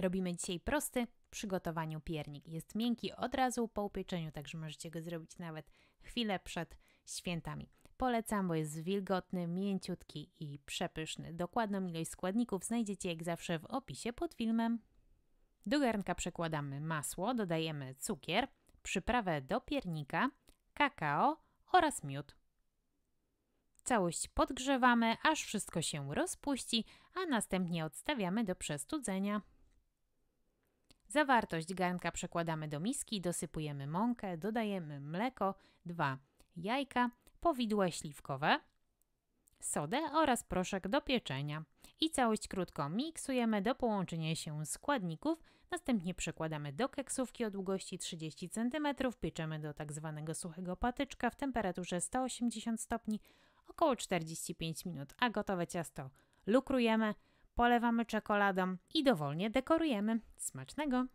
Robimy dzisiaj prosty w przygotowaniu piernik. Jest miękki od razu po upieczeniu, także możecie go zrobić nawet chwilę przed świętami. Polecam, bo jest wilgotny, mięciutki i przepyszny. Dokładną ilość składników znajdziecie jak zawsze w opisie pod filmem. Do garnka przekładamy masło, dodajemy cukier, przyprawę do piernika, kakao oraz miód. Całość podgrzewamy, aż wszystko się rozpuści, a następnie odstawiamy do przestudzenia. Zawartość garnka przekładamy do miski, dosypujemy mąkę, dodajemy mleko, dwa jajka, powidła śliwkowe, sodę oraz proszek do pieczenia. I całość krótko miksujemy do połączenia się składników, następnie przekładamy do keksówki o długości 30 cm, pieczemy do tak zwanego suchego patyczka w temperaturze 180 stopni około 45 minut, a gotowe ciasto lukrujemy – polewamy czekoladą i dowolnie dekorujemy. Smacznego!